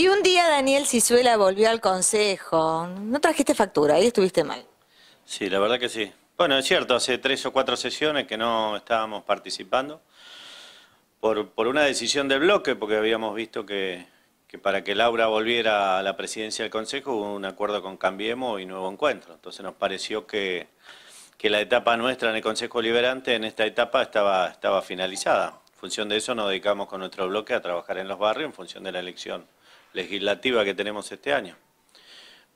Y un día Daniel Cisuela volvió al consejo. No trajiste factura, ahí estuviste mal. Sí, la verdad que sí. Bueno, es cierto, hace tres o cuatro sesiones que no estábamos participando por, una decisión del bloque, porque habíamos visto que, para que Laura volviera a la presidencia del Consejo hubo un acuerdo con Cambiemos y Nuevo Encuentro. Entonces nos pareció que, que la etapa nuestra en el Consejo Liberante, en esta etapa, estaba, estaba finalizada. En función de eso nos dedicamos con nuestro bloque a trabajar en los barrios en función de la elección legislativa que tenemos este año.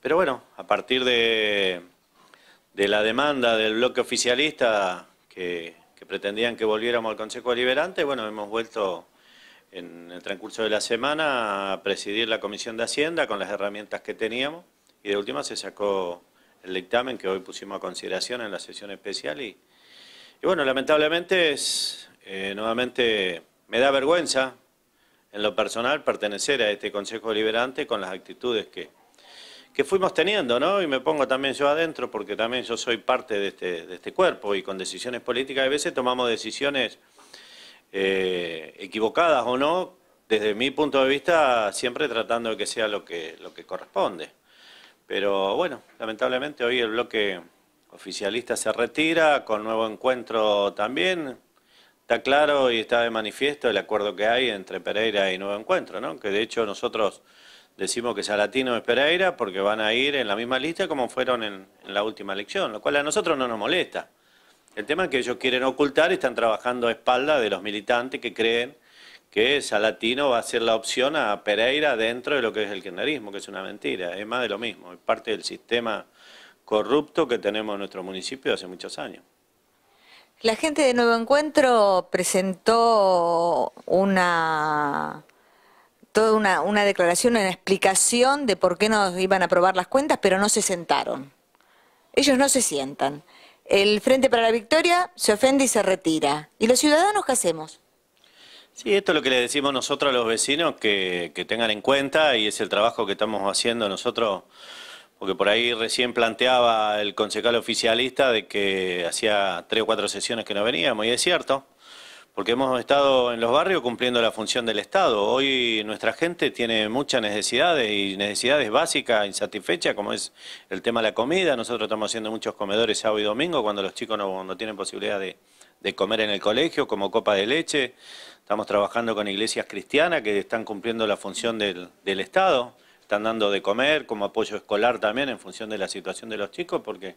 Pero bueno, a partir de, la demanda del bloque oficialista que, pretendían que volviéramos al Consejo Deliberante, bueno, hemos vuelto en el transcurso de la semana a presidir la Comisión de Hacienda con las herramientas que teníamos y de última se sacó el dictamen que hoy pusimos a consideración en la sesión especial y, bueno, lamentablemente es eh, nuevamente me da vergüenza en lo personal, pertenecer a este Consejo Deliberante con las actitudes que, que fuimos teniendo, ¿no? Y me pongo también yo adentro porque también yo soy parte de este, de este cuerpo y con decisiones políticas a veces tomamos decisiones eh, equivocadas o no, desde mi punto de vista siempre tratando de que sea lo que, lo que corresponde. Pero bueno, lamentablemente hoy el bloque oficialista se retira, con nuevo encuentro también, Está claro y está de manifiesto el acuerdo que hay entre Pereira y Nuevo Encuentro, ¿no? Que de hecho nosotros decimos que Salatino es Pereira porque van a ir en la misma lista como fueron en, la última elección, lo cual a nosotros no nos molesta. El tema es que ellos quieren ocultar y están trabajando a espalda de los militantes que creen que Salatino va a ser la opción a Pereira dentro de lo que es el kirchnerismo, que es una mentira, es más de lo mismo, es parte del sistema corrupto que tenemos en nuestro municipio hace muchos años. La gente de Nuevo Encuentro presentó una toda una, declaración, una explicación de por qué no iban a aprobar las cuentas, pero no se sentaron. Ellos no se sientan. El Frente para la Victoria se ofende y se retira. ¿Y los ciudadanos qué hacemos? Sí, esto es lo que le decimos nosotros a los vecinos que tengan en cuenta y es el trabajo que estamos haciendo nosotros porque por ahí recién planteaba el concejal oficialista de que hacía tres o cuatro sesiones que no veníamos, y es cierto, porque hemos estado en los barrios cumpliendo la función del Estado. Hoy nuestra gente tiene muchas necesidades y necesidades básicas, insatisfechas, como es el tema de la comida. Nosotros estamos haciendo muchos comedores sábado y domingo cuando los chicos no, tienen posibilidad de, comer en el colegio, como copa de leche. Estamos trabajando con iglesias cristianas que están cumpliendo la función del Estado están dando de comer, como apoyo escolar también en función de la situación de los chicos, porque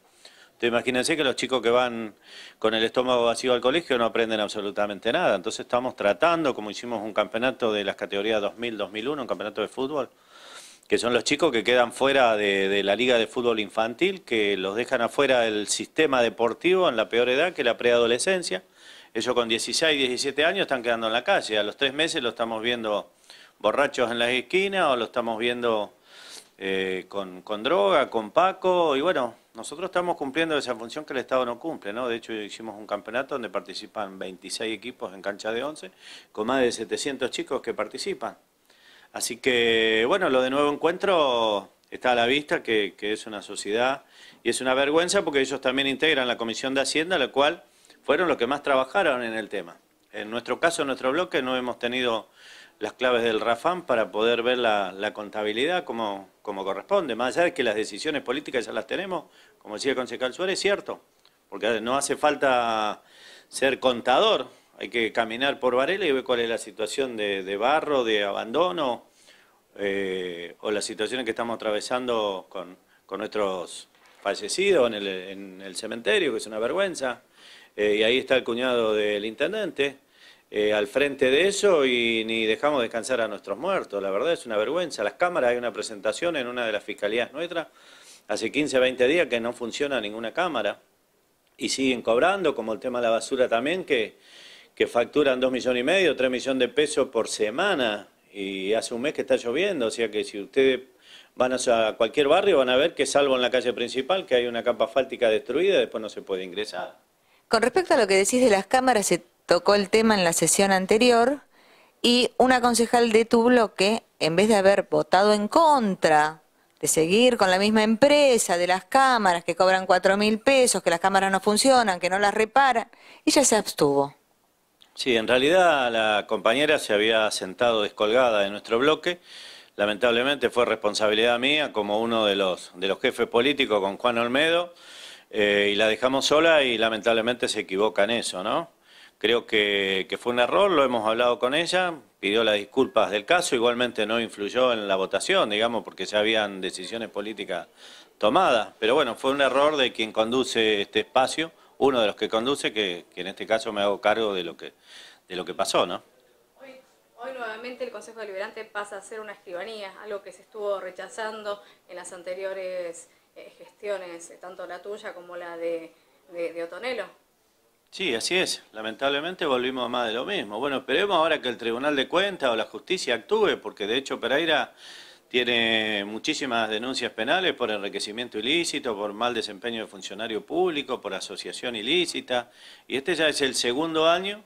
te imagínense que los chicos que van con el estómago vacío al colegio no aprenden absolutamente nada. Entonces estamos tratando, como hicimos un campeonato de las categorías 2000-2001, un campeonato de fútbol, que son los chicos que quedan fuera de, de, la liga de fútbol infantil, que los dejan afuera del sistema deportivo en la peor edad, que la preadolescencia. Ellos con 16, 17 años están quedando en la calle. A los tres meses lo estamos viendo borrachos en las esquinas o lo estamos viendo eh, con, droga, con Paco, y bueno, nosotros estamos cumpliendo esa función que el Estado no cumple, ¿no? De hecho, hicimos un campeonato donde participan 26 equipos en cancha de 11, con más de 700 chicos que participan. Así que, bueno, lo de nuevo encuentro está a la vista, que, que es una sociedad, y es una vergüenza porque ellos también integran la Comisión de Hacienda, la cual fueron los que más trabajaron en el tema. En nuestro caso, en nuestro bloque, no hemos tenido las claves del rafán para poder ver la, contabilidad como, corresponde. Más allá de que las decisiones políticas ya las tenemos, como decía el concejal Suárez, es cierto, porque no hace falta ser contador, hay que caminar por Varela y ver cuál es la situación de, barro, de abandono, eh, o las situaciones que estamos atravesando con, nuestros fallecidos en el, cementerio, que es una vergüenza. Eh, y ahí está el cuñado del intendente, eh, al frente de eso y ni dejamos descansar a nuestros muertos. La verdad es una vergüenza. Las cámaras, hay una presentación en una de las fiscalías nuestras, hace 15, 20 días que no funciona ninguna cámara y siguen cobrando, como el tema de la basura también, que, que facturan 2 millones y medio, 3 millones de pesos por semana y hace un mes que está lloviendo, o sea que si ustedes van a cualquier barrio van a ver que salvo en la calle principal, que hay una capa fáltica destruida, después no se puede ingresar. Con respecto a lo que decís de las cámaras, se tocó el tema en la sesión anterior y una concejal de tu bloque, en vez de haber votado en contra de seguir con la misma empresa, de las cámaras que cobran cuatro mil pesos, que las cámaras no funcionan, que no las reparan, ella se abstuvo. Sí, en realidad la compañera se había sentado descolgada de nuestro bloque. Lamentablemente fue responsabilidad mía como uno de los, de los jefes políticos con Juan Olmedo eh, y la dejamos sola y lamentablemente se equivoca en eso, ¿no? Creo que, fue un error, lo hemos hablado con ella, pidió las disculpas del caso, igualmente no influyó en la votación, digamos, porque ya habían decisiones políticas tomadas. Pero bueno, fue un error de quien conduce este espacio, uno de los que conduce, que, en este caso me hago cargo de lo que, de lo que pasó, ¿no? Hoy, nuevamente el Consejo Deliberante pasa a ser una escribanía, algo que se estuvo rechazando en las anteriores eh, gestiones, eh, tanto la tuya como la de, de, de Otonelo. Sí, así es. Lamentablemente volvimos a más de lo mismo. Bueno, esperemos ahora que el Tribunal de Cuentas o la justicia actúe, porque de hecho Pereira tiene muchísimas denuncias penales por enriquecimiento ilícito, por mal desempeño de funcionario público, por asociación ilícita. Y este ya es el segundo año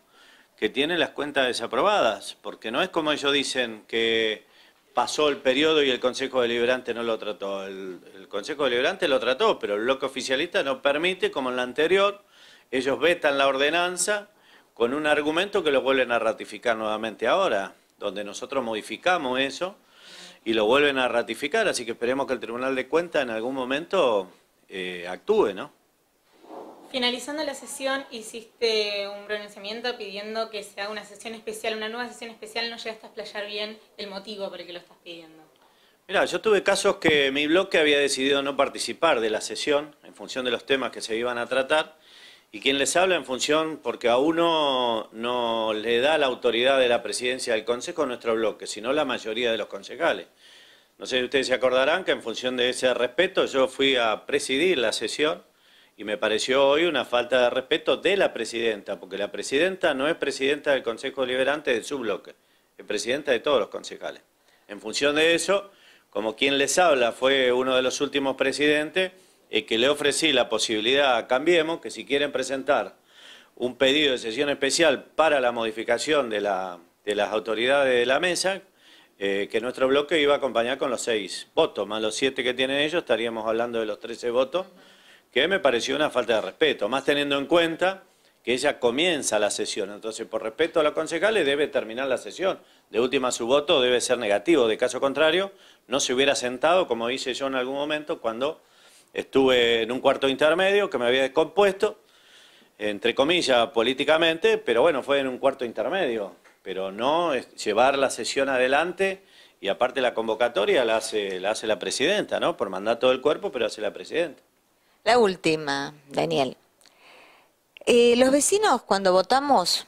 que tiene las cuentas desaprobadas, porque no es como ellos dicen que pasó el periodo y el Consejo Deliberante no lo trató. El, Consejo Deliberante lo trató, pero el loco oficialista no permite, como en la anterior, ellos vetan la ordenanza con un argumento que lo vuelven a ratificar nuevamente ahora, donde nosotros modificamos eso y lo vuelven a ratificar, así que esperemos que el Tribunal de Cuentas en algún momento eh, actúe, ¿no? Finalizando la sesión, hiciste un pronunciamiento pidiendo que se haga una sesión especial, una nueva sesión especial. No llegaste a explayar bien el motivo por el que lo estás pidiendo. Mira, yo tuve casos que mi bloque había decidido no participar de la sesión en función de los temas que se iban a tratar y quien les habla en función, porque a uno no le da la autoridad de la presidencia del Consejo nuestro bloque, sino la mayoría de los concejales. No sé si ustedes se acordarán que en función de ese respeto yo fui a presidir la sesión y me pareció hoy una falta de respeto de la presidenta, porque la presidenta no es presidenta del Consejo Liberante de su bloque, es presidenta de todos los concejales. En función de eso, como quien les habla fue uno de los últimos presidentes, que le ofrecí la posibilidad a Cambiemos que si quieren presentar un pedido de sesión especial para la modificación de, la, de las autoridades de la mesa, eh, que nuestro bloque iba a acompañar con los seis votos, más los siete que tienen ellos, estaríamos hablando de los trece votos, que me pareció una falta de respeto, más teniendo en cuenta que ella comienza la sesión. Entonces, por respeto a los concejales, debe terminar la sesión. De última, su voto debe ser negativo. De caso contrario, no se hubiera sentado, como hice yo en algún momento, cuando Estuve en un cuarto intermedio que me había descompuesto, entre comillas, políticamente, pero bueno, fue en un cuarto intermedio. Pero no llevar la sesión adelante y aparte la convocatoria la hace, la presidenta, ¿no? Por mandato del cuerpo, pero hace la presidenta. La última, Daniel. Eh, los vecinos, cuando votamos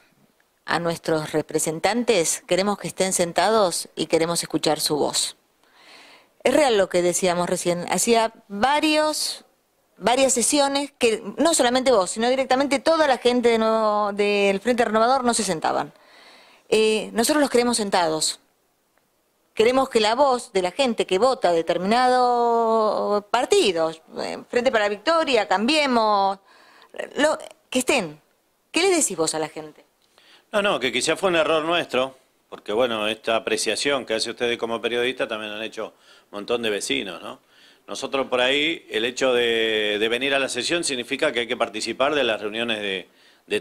a nuestros representantes, queremos que estén sentados y queremos escuchar su voz. Es real lo que decíamos recién. Hacía varios, varias sesiones que no solamente vos, sino directamente toda la gente del Frente Renovador no se sentaban. Eh, nosotros los queremos sentados. Queremos que la voz de la gente que vota determinado partido, eh, Frente para la Victoria, Cambiemos, lo, que estén. ¿Qué le decís vos a la gente? No, no, que quizá fue un error nuestro, porque bueno, esta apreciación que hace ustedes como periodista también han hecho montón de vecinos, ¿no? Nosotros por ahí, el hecho de, venir a la sesión significa que hay que participar de las reuniones de,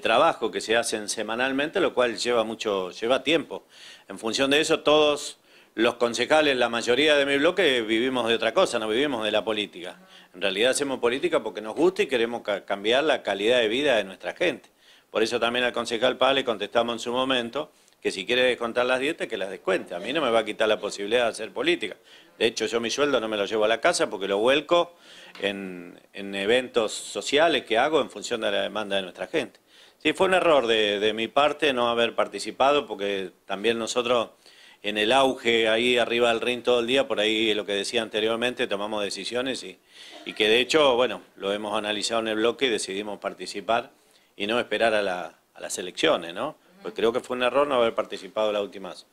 trabajo que se hacen semanalmente, lo cual lleva mucho, lleva tiempo. En función de eso, todos los concejales, la mayoría de mi bloque, vivimos de otra cosa, no vivimos de la política. En realidad hacemos política porque nos gusta y queremos cambiar la calidad de vida de nuestra gente. Por eso también al concejal pale le contestamos en su momento que si quiere descontar las dietas, que las descuente. A mí no me va a quitar la posibilidad de hacer política. De hecho, yo mi sueldo no me lo llevo a la casa porque lo vuelco en, eventos sociales que hago en función de la demanda de nuestra gente. Sí, fue un error de, mi parte no haber participado porque también nosotros en el auge ahí arriba del rin todo el día, por ahí lo que decía anteriormente, tomamos decisiones y, y que de hecho, bueno, lo hemos analizado en el bloque y decidimos participar y no esperar a, la, a las elecciones, ¿no? Pues creo que fue un error no haber participado en las últimas.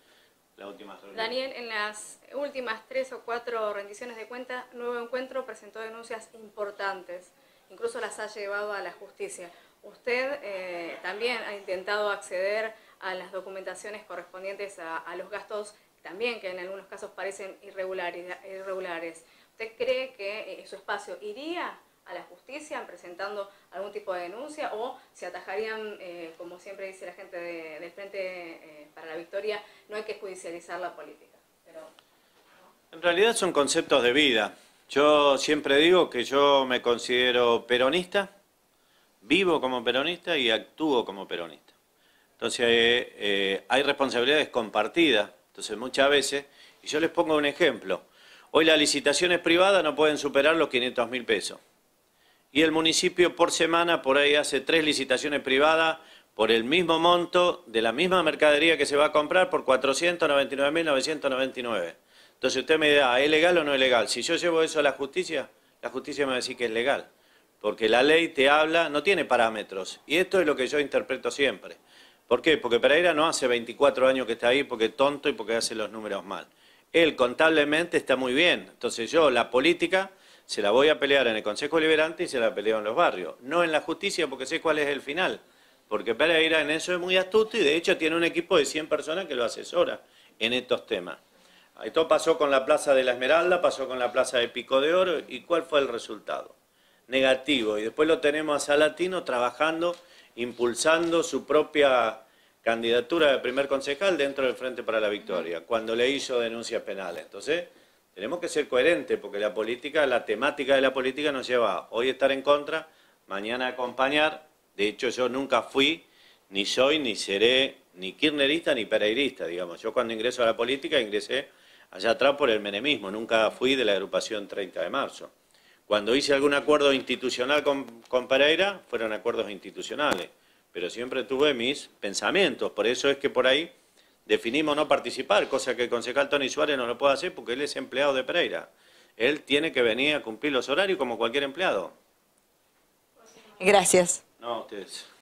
La última Daniel, en las últimas tres o cuatro rendiciones de cuentas, Nuevo Encuentro presentó denuncias importantes, incluso las ha llevado a la justicia. Usted eh, también ha intentado acceder a las documentaciones correspondientes a, los gastos, también que en algunos casos parecen irregulares. ¿Usted cree que eh, su espacio iría a la justicia presentando algún tipo de denuncia o se atajarían, eh, como siempre dice la gente del Frente eh, para la Victoria, no hay que judicializar la política. En realidad son conceptos de vida. Yo siempre digo que yo me considero peronista, vivo como peronista y actúo como peronista. Entonces eh, hay responsabilidades compartidas. Entonces muchas veces, y yo les pongo un ejemplo, hoy las licitaciones privadas no pueden superar los 500 mil pesos y el municipio por semana por ahí hace tres licitaciones privadas por el mismo monto de la misma mercadería que se va a comprar por 499.999. Entonces usted me dirá, ¿es legal o no es legal? Si yo llevo eso a la justicia, la justicia me va a decir que es legal, porque la ley te habla, no tiene parámetros, y esto es lo que yo interpreto siempre. ¿Por qué? Porque Pereira no hace 24 años que está ahí porque es tonto y porque hace los números mal. Él contablemente está muy bien, entonces yo la política se la voy a pelear en el Consejo Liberante y se la peleo en los barrios. No en la justicia porque sé cuál es el final. Porque Pereira en eso es muy astuto y de hecho tiene un equipo de 100 personas que lo asesora en estos temas. Esto pasó con la Plaza de la Esmeralda, pasó con la Plaza de Pico de Oro y ¿cuál fue el resultado? Negativo. Y después lo tenemos a Salatino trabajando, impulsando su propia candidatura de primer concejal dentro del Frente para la Victoria, cuando le hizo denuncias penales. Entonces, tenemos que ser coherentes porque la política, la temática de la política nos lleva a hoy estar en contra, mañana acompañar. De hecho, yo nunca fui, ni soy, ni seré ni kirnerista ni pereirista, digamos. Yo cuando ingreso a la política ingresé allá atrás por el menemismo, nunca fui de la agrupación 30 de marzo. Cuando hice algún acuerdo institucional con, con Pereira, fueron acuerdos institucionales, pero siempre tuve mis pensamientos, por eso es que por ahí definimos no participar, cosa que el concejal Tony Suárez no lo puede hacer porque él es empleado de Pereira. Él tiene que venir a cumplir los horarios como cualquier empleado. Gracias. No, ustedes.